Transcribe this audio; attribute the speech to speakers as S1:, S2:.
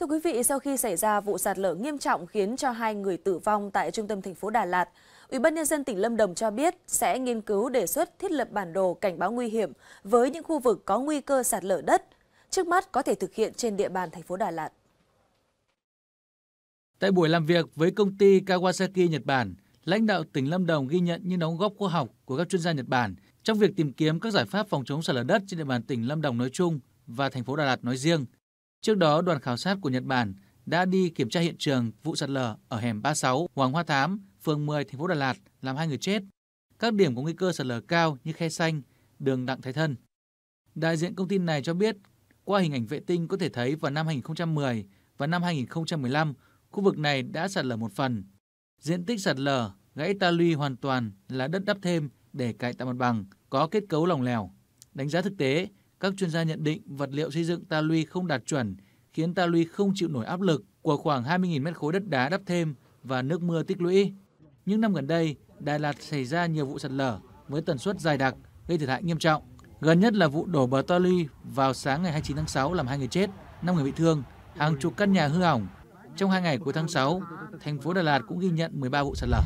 S1: Thưa quý vị, sau khi xảy ra vụ sạt lở nghiêm trọng khiến cho hai người tử vong tại trung tâm thành phố Đà Lạt, Ủy ban nhân dân tỉnh Lâm Đồng cho biết sẽ nghiên cứu đề xuất thiết lập bản đồ cảnh báo nguy hiểm với những khu vực có nguy cơ sạt lở đất, trước mắt có thể thực hiện trên địa bàn thành phố Đà Lạt.
S2: Tại buổi làm việc với công ty Kawasaki Nhật Bản, lãnh đạo tỉnh Lâm Đồng ghi nhận những đóng góp khoa học của các chuyên gia Nhật Bản trong việc tìm kiếm các giải pháp phòng chống sạt lở đất trên địa bàn tỉnh Lâm Đồng nói chung và thành phố Đà Lạt nói riêng. Trước đó, đoàn khảo sát của Nhật Bản đã đi kiểm tra hiện trường vụ sạt lở ở hẻm 36 Hoàng Hoa Thám, phường 10, thành phố Đà Lạt, làm hai người chết. Các điểm có nguy cơ sạt lở cao như khe xanh, đường Đặng Thái Thân. Đại diện công ty này cho biết, qua hình ảnh vệ tinh có thể thấy vào năm 2010 và năm 2015, khu vực này đã sạt lở một phần. Diện tích sạt lở gãy ta luy hoàn toàn là đất đắp thêm để cải tạo mặt bằng, có kết cấu lỏng lẻo. Đánh giá thực tế, các chuyên gia nhận định vật liệu xây dựng ta luy không đạt chuẩn khiến ta luy không chịu nổi áp lực của khoảng 20.000 mét khối đất đá đắp thêm và nước mưa tích lũy. Những năm gần đây, Đà Lạt xảy ra nhiều vụ sạt lở với tần suất dài đặc gây thiệt hại nghiêm trọng. Gần nhất là vụ đổ bờ ta luy vào sáng ngày 29 tháng 6 làm hai người chết, năm người bị thương, hàng chục căn nhà hư hỏng. Trong hai ngày cuối tháng 6, thành phố Đà Lạt cũng ghi nhận 13 vụ sạt lở.